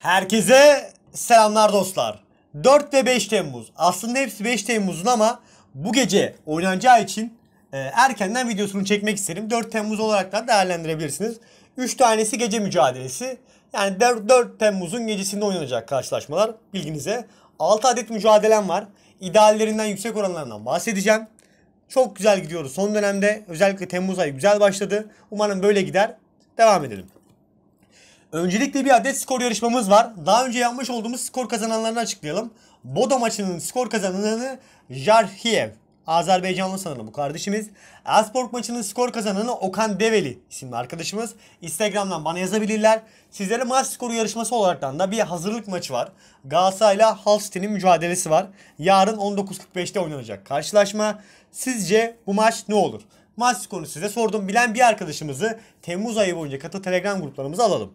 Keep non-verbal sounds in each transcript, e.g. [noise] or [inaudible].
Herkese selamlar dostlar. 4 ve 5 Temmuz. Aslında hepsi 5 Temmuz'un ama bu gece oynanacağı için e, erkenden videosunu çekmek isterim. 4 Temmuz olarak da değerlendirebilirsiniz. 3 tanesi gece mücadelesi. Yani 4, 4 Temmuz'un gecesinde oynanacak karşılaşmalar bilginize. 6 adet mücadelem var. İdeallerinden yüksek oranlarından bahsedeceğim. Çok güzel gidiyoruz son dönemde. Özellikle Temmuz ayı güzel başladı. Umarım böyle gider. Devam edelim. Öncelikle bir adet skor yarışmamız var. Daha önce yapmış olduğumuz skor kazananlarını açıklayalım. Bodo maçının skor kazananı Jarhiev. Azerbaycanlı sanırım bu kardeşimiz. Elsport maçının skor kazananı Okan Develi isimli arkadaşımız. Instagram'dan bana yazabilirler. Sizlere maç skoru yarışması olaraktan da bir hazırlık maçı var. Galatasaray ile Hull mücadelesi var. Yarın 19.45'te oynanacak karşılaşma. Sizce bu maç ne olur? Maç skorunu size sordum. Bilen bir arkadaşımızı Temmuz ayı boyunca katı Telegram gruplarımıza alalım.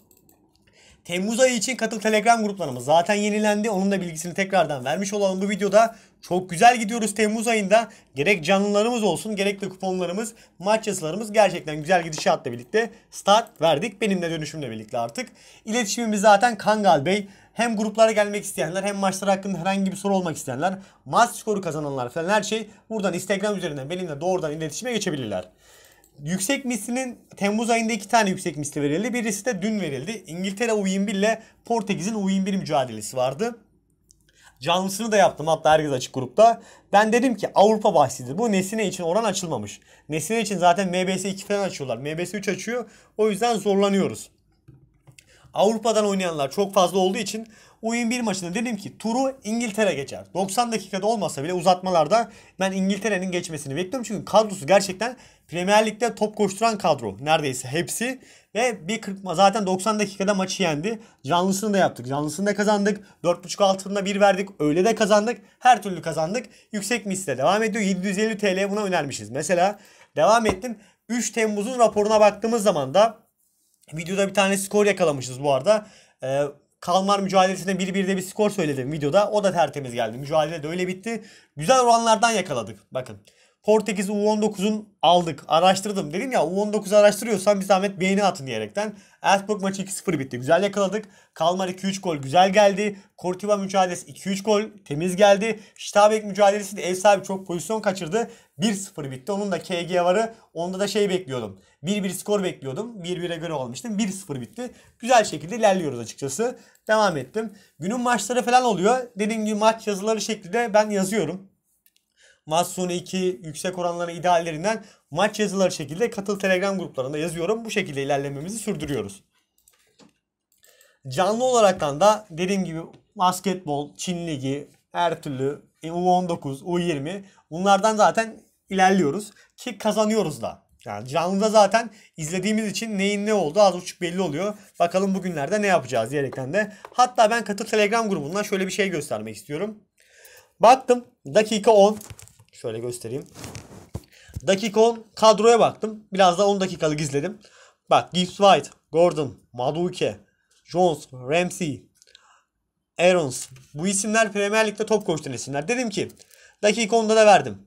Temmuz ayı için katıl Telegram gruplarımız zaten yenilendi. Onun da bilgisini tekrardan vermiş olalım bu videoda. Çok güzel gidiyoruz Temmuz ayında. Gerek canlılarımız olsun gerek de kuponlarımız, maç yasalarımız gerçekten güzel gidişatla birlikte start verdik. Benimle dönüşümle birlikte artık. İletişimimiz zaten Kangal Bey. Hem gruplara gelmek isteyenler hem maçlar hakkında herhangi bir soru olmak isteyenler, maç skoru kazananlar falan her şey buradan Instagram üzerinden benimle doğrudan iletişime geçebilirler. Yüksek mislinin Temmuz ayında iki tane yüksek misli verildi. Birisi de dün verildi. İngiltere U21 ile Portekiz'in U21 mücadelesi vardı. Canlısını da yaptım hatta herkes açık grupta. Ben dedim ki Avrupa bahsidir. Bu Nesine için oran açılmamış. Nesine için zaten MBS 2 falan açıyorlar. MBS 3 açıyor. O yüzden zorlanıyoruz. Avrupa'dan oynayanlar çok fazla olduğu için oyun bir maçında dedim ki turu İngiltere geçer. 90 dakikada olmasa bile uzatmalarda ben İngiltere'nin geçmesini bekliyorum. Çünkü kadrosu gerçekten Premier Lig'de top koşturan kadro neredeyse hepsi. Ve bir 40, zaten 90 dakikada maçı yendi. Canlısını da yaptık. Canlısını da kazandık. 4.5 altında bir verdik. Öyle de kazandık. Her türlü kazandık. Yüksek misle devam ediyor. 750 TL buna önermişiz. Mesela devam ettim. 3 Temmuz'un raporuna baktığımız zaman da Videoda bir tane skor yakalamışız bu arada. Ee, Kalmar mücadelesinde 1-1'de bir skor söyledim videoda. O da tertemiz geldi. Mücadele de öyle bitti. Güzel oranlardan yakaladık. Bakın. Portekiz U19'un aldık. Araştırdım. Dedim ya U19'u araştırıyorsan bir zahmet beğeni atın diyerekten. Erzburg maçı 2-0 bitti. Güzel yakaladık. Kalmar 2-3 gol güzel geldi. Kortiva mücadelesi 2-3 gol temiz geldi. Şitabek mücadelesi de ev sahibi çok pozisyon kaçırdı. 1-0 bitti. Onun da KG varı. Onda da şey bekliyordum. 1-1 skor bekliyordum. 1-1'e göre olmuştum. 1-0 bitti. Güzel şekilde ilerliyoruz açıkçası. Devam ettim. Günün maçları falan oluyor. Dediğim gibi maç yazıları şeklinde ben yazıyorum. Mahsun 2 yüksek oranların ideallerinden maç yazıları şekilde katıl Telegram gruplarında yazıyorum. Bu şekilde ilerlememizi sürdürüyoruz. Canlı olaraktan da dediğim gibi basketbol, Çin Ligi, her türlü U19, e, U20 bunlardan zaten ilerliyoruz ki kazanıyoruz da. Yani canlıda zaten izlediğimiz için neyin ne oldu az buçuk belli oluyor. Bakalım bugünlerde ne yapacağız diyerekten de. Hatta ben katıl Telegram grubundan şöyle bir şey göstermek istiyorum. Baktım dakika 10 Şöyle göstereyim. Dakika 10 kadroya baktım. Biraz da 10 dakikalık izledim. Bak Gibbs White, Gordon, Maduke, Jones, Ramsey, Aarons. Bu isimler Premier Lig'de top koşturan isimler. Dedim ki dakika 10'da da verdim.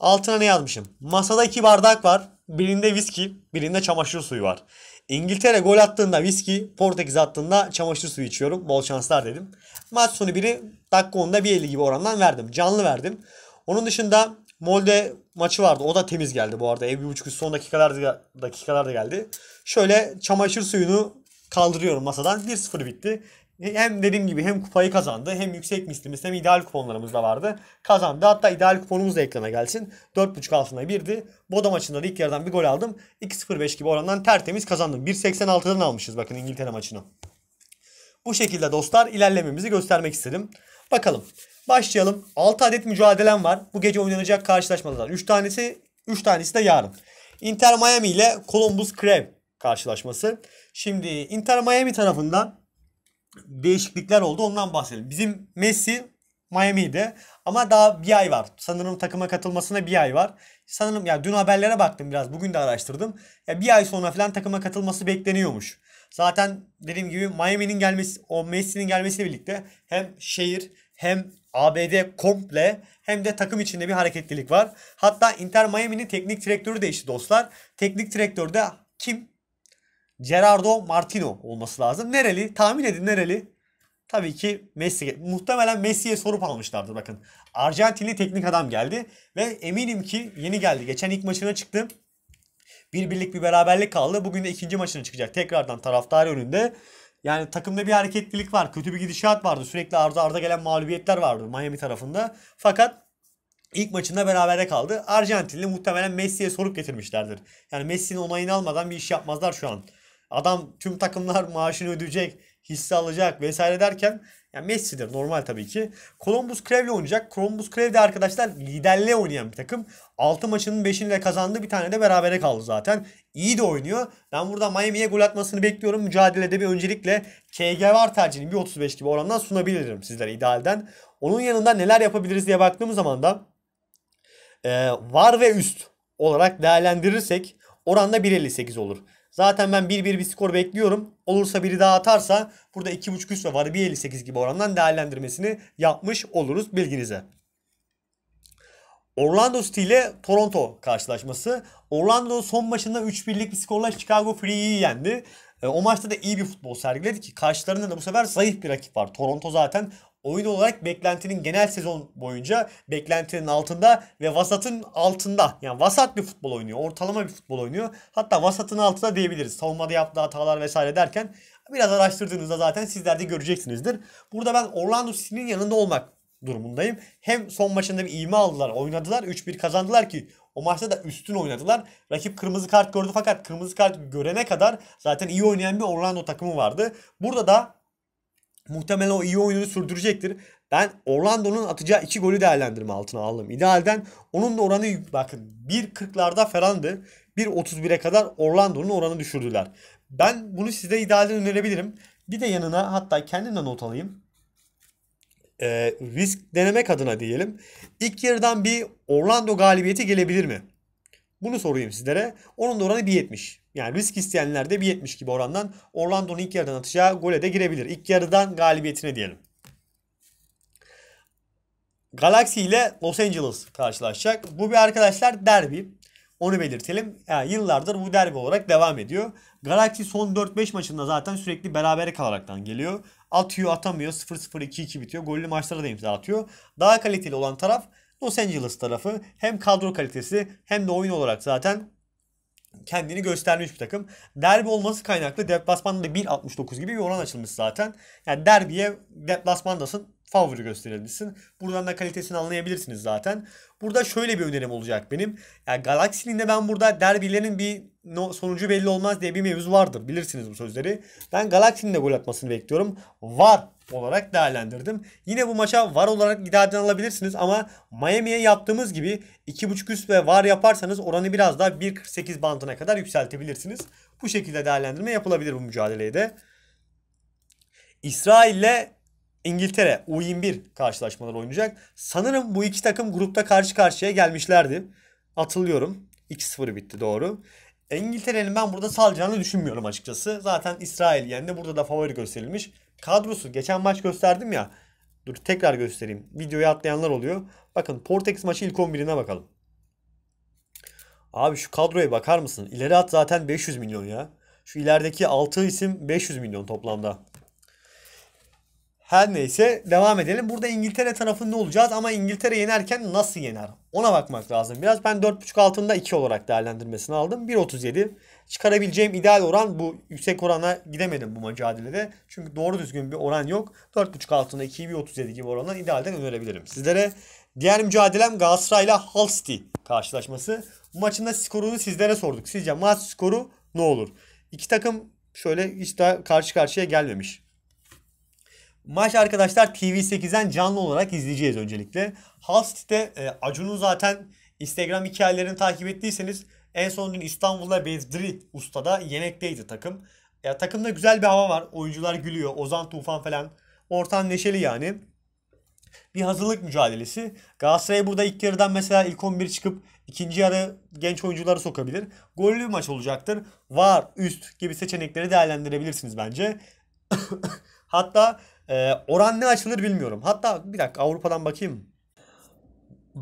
Altına ne yazmışım? Masada iki bardak var. Birinde viski, birinde çamaşır suyu var. İngiltere gol attığında viski, Portekiz attığında çamaşır suyu içiyorum. Bol şanslar dedim. Maç sonu biri dakika 10'da 1.50 gibi orandan verdim. Canlı verdim. Onun dışında Molde maçı vardı. O da temiz geldi bu arada. Ev bir buçuk üst son dakikalarda, dakikalarda geldi. Şöyle çamaşır suyunu kaldırıyorum masadan. 1-0 bitti. Hem dediğim gibi hem kupayı kazandı hem yüksek mislimiz hem ideal kuponlarımız da vardı. Kazandı. Hatta ideal kuponumuz da ekrana gelsin. 4.5 altına birdi. Boda maçında da ilk yarıdan bir gol aldım. 2-0-5 gibi orandan tertemiz kazandım. 1.86'dan almışız bakın İngiltere maçını. Bu şekilde dostlar ilerlememizi göstermek istedim. Bakalım. Başlayalım. 6 adet mücadelem var. Bu gece oynanacak karşılaşmalardan. 3 tanesi 3 tanesi de yarın. Inter Miami ile Columbus Crew karşılaşması. Şimdi Inter Miami tarafından değişiklikler oldu. Ondan bahsedelim. Bizim Messi Miami'de ama daha bir ay var. Sanırım takıma katılmasına bir ay var. Sanırım ya dün haberlere baktım biraz. Bugün de araştırdım. Ya bir ay sonra falan takıma katılması bekleniyormuş. Zaten dediğim gibi Miami'nin gelmesi, o Messi'nin gelmesiyle birlikte hem şehir hem ABD komple hem de takım içinde bir hareketlilik var. Hatta Inter Miami'nin teknik direktörü değişti dostlar. Teknik direktör de kim? Gerardo Martino olması lazım. Nereli? Tahmin edin nereli? Tabii ki Messi. Muhtemelen Messi'ye sorup almışlardır bakın. Arjantinli teknik adam geldi ve eminim ki yeni geldi. Geçen ilk maçına çıktım. Bir birlik bir beraberlik kaldı. Bugün de ikinci maçına çıkacak. Tekrardan taraftar önünde. Yani takımda bir hareketlilik var. Kötü bir gidişat vardı. Sürekli arda arda gelen mağlubiyetler vardı Miami tarafında. Fakat ilk maçında berabere kaldı. Arjantinli muhtemelen Messi'ye sorup getirmişlerdir. Yani Messi'nin onayını almadan bir iş yapmazlar şu an. Adam tüm takımlar maaşını ödeyecek, hisse alacak vesaire derken yani Messi'dir normal tabii ki. Columbus Crev'le oynayacak. Columbus Crev de arkadaşlar liderle oynayan bir takım. 6 maçının 5'ini de kazandı. Bir tane de berabere kaldı zaten. İyi de oynuyor. Ben burada Miami'ye gol atmasını bekliyorum. Mücadelede bir öncelikle KG var tercihini bir 35 gibi orandan sunabilirim sizlere idealden. Onun yanında neler yapabiliriz diye baktığım zaman da e, var ve üst olarak değerlendirirsek oranda 1.58 olur. Zaten ben 1-1 bir skor bekliyorum. Olursa biri daha atarsa burada 2.5 üst ve var 1.58 gibi orandan değerlendirmesini yapmış oluruz bilginize. Orlando City ile Toronto karşılaşması. Orlando son maçında 3-1'lik bir skorla Chicago Free'yi yendi. E, o maçta da iyi bir futbol sergiledi ki karşılarında da bu sefer zayıf bir rakip var. Toronto zaten oyun olarak beklentinin genel sezon boyunca beklentinin altında ve vasatın altında. Yani vasat bir futbol oynuyor. Ortalama bir futbol oynuyor. Hatta vasatın altında diyebiliriz. Savunmada yaptığı hatalar vesaire derken biraz araştırdığınızda zaten sizler de göreceksinizdir. Burada ben Orlando City'nin yanında olmak durumundayım. Hem son maçında bir iğme aldılar, oynadılar. 3-1 kazandılar ki o maçta da üstün oynadılar. Rakip kırmızı kart gördü fakat kırmızı kart görene kadar zaten iyi oynayan bir Orlando takımı vardı. Burada da muhtemelen o iyi oyunu sürdürecektir. Ben Orlando'nun atacağı iki golü değerlendirme altına aldım. İdealden onun da oranı bakın 1.40'larda falandı. 1.31'e kadar Orlando'nun oranı düşürdüler. Ben bunu size idealden önerebilirim. Bir de yanına hatta kendimden not alayım. Ee, risk denemek adına diyelim. İlk yarıdan bir Orlando galibiyeti gelebilir mi? Bunu sorayım sizlere. Onun da oranı 1.70. Yani risk isteyenler de 1.70 gibi orandan Orlando'nun ilk yarıdan atacağı gole de girebilir. İlk yarıdan galibiyetine diyelim. Galaxy ile Los Angeles karşılaşacak. Bu bir arkadaşlar derbi. Onu belirtelim. Yani yıllardır bu derbi olarak devam ediyor. Galaxy son 4-5 maçında zaten sürekli berabere kalaraktan geliyor. Atıyor atamıyor. 0-0 2-2 bitiyor. Gollü maçlara da imza atıyor. Daha kaliteli olan taraf Los Angeles tarafı hem kadro kalitesi hem de oyun olarak zaten kendini göstermiş bir takım. Derbi olması kaynaklı deplasmanda da 1.69 gibi bir oran açılmış zaten. Yani derbiye deplasmandasın favori gösterilmişsin. Buradan da kalitesini anlayabilirsiniz zaten. Burada şöyle bir önerim olacak benim. Yani Galaxy'nin de ben burada derbilerin bir no, sonucu belli olmaz diye bir mevzu vardır. Bilirsiniz bu sözleri. Ben Galaxy'nin de gol atmasını bekliyorum. Var olarak değerlendirdim. Yine bu maça var olarak giderden alabilirsiniz ama Miami'ye yaptığımız gibi 2.5 üst ve var yaparsanız oranı biraz daha 1.48 bandına kadar yükseltebilirsiniz. Bu şekilde değerlendirme yapılabilir bu mücadeleye de. İsrail ile İngiltere U21 karşılaşmaları oynayacak. Sanırım bu iki takım grupta karşı karşıya gelmişlerdi. Atılıyorum. 2-0 bitti doğru. E, İngiltere'nin ben burada salacağını düşünmüyorum açıkçası. Zaten İsrail yendi. Burada da favori gösterilmiş kadrosu geçen maç gösterdim ya. Dur tekrar göstereyim. Videoyu atlayanlar oluyor. Bakın Portex maçı ilk 11'ine bakalım. Abi şu kadroya bakar mısın? İleri at zaten 500 milyon ya. Şu ilerideki 6 isim 500 milyon toplamda. Her neyse devam edelim. Burada İngiltere tarafında olacağız ama İngiltere yenerken nasıl yener? Ona bakmak lazım. Biraz ben 4.5 altında 2 olarak değerlendirmesini aldım. 1.37 çıkarabileceğim ideal oran bu yüksek orana gidemedim bu mücadelede. Çünkü doğru düzgün bir oran yok. 4.5 altında 2.37 gibi orandan idealden önerebilirim sizlere. Diğer mücadelem Galatasaray ile Hull City karşılaşması. Bu maçın da skorunu sizlere sorduk. Sizce maç skoru ne olur? İki takım şöyle hiç daha karşı karşıya gelmemiş. Maç arkadaşlar TV8'den canlı olarak izleyeceğiz öncelikle. Hull City'de e, Acun'un zaten Instagram hikayelerini takip ettiyseniz en son dün İstanbul'da Bedri Usta'da yemekteydi takım. Ya takımda güzel bir hava var. Oyuncular gülüyor. Ozan Tufan falan. Ortam neşeli yani. Bir hazırlık mücadelesi. Galatasaray burada ilk yarıdan mesela ilk 11 çıkıp ikinci yarı genç oyuncuları sokabilir. Gollü bir maç olacaktır. Var, üst gibi seçenekleri değerlendirebilirsiniz bence. [coughs] Hatta e, oran ne açılır bilmiyorum. Hatta bir dakika Avrupa'dan bakayım.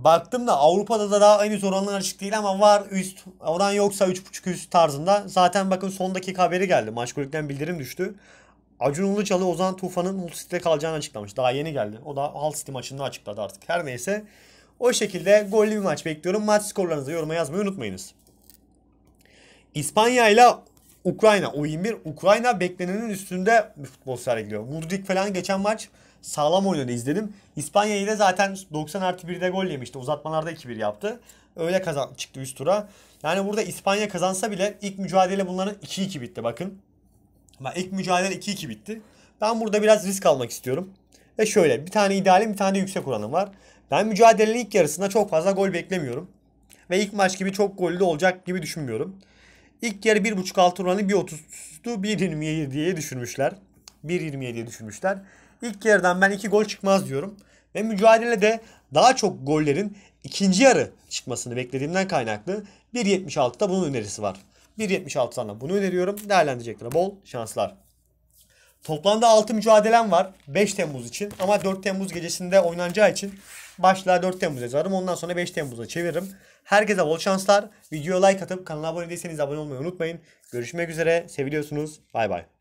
Baktım da Avrupa'da da daha henüz oranlar açık değil ama var üst. Oran yoksa 3.5 üst tarzında. Zaten bakın son dakika haberi geldi. maç Maçkolik'ten bildirim düştü. Acun Ilıcalı Ozan Tufan'ın Hull City'de kalacağını açıklamış. Daha yeni geldi. O da Hull City maçında açıkladı artık. Her neyse. O şekilde gollü bir maç bekliyorum. Maç skorlarınızı yoruma yazmayı unutmayınız. İspanya ile Ukrayna. O 21 Ukrayna beklenenin üstünde bir futbol sergiliyor. Mudrik falan geçen maç sağlam oynadı izledim. İspanya'yı da zaten 90 artı 1'de gol yemişti. Uzatmalarda 2-1 yaptı. Öyle kazan çıktı üst tura. Yani burada İspanya kazansa bile ilk mücadele bunların 2-2 bitti bakın. Ben ilk mücadele 2-2 bitti. Ben burada biraz risk almak istiyorum. Ve şöyle bir tane idealim bir tane yüksek oranım var. Ben mücadelenin ilk yarısında çok fazla gol beklemiyorum. Ve ilk maç gibi çok gollü olacak gibi düşünmüyorum. İlk yarı 1.5 altı oranı 1.30'du 1.27 diye düşürmüşler. 1.27 diye düşürmüşler ilk yarıdan ben iki gol çıkmaz diyorum. Ve mücadelede daha çok gollerin ikinci yarı çıkmasını beklediğimden kaynaklı 1.76'da bunun önerisi var. 1.76'dan da bunu öneriyorum. değerlendirecekler. bol şanslar. Toplamda 6 mücadelem var 5 Temmuz için ama 4 Temmuz gecesinde oynanacağı için başlığa 4 Temmuz yazarım. Ondan sonra 5 Temmuz'a çeviririm. Herkese bol şanslar. Videoya like atıp kanala abone değilseniz abone olmayı unutmayın. Görüşmek üzere. Seviliyorsunuz. Bay bay.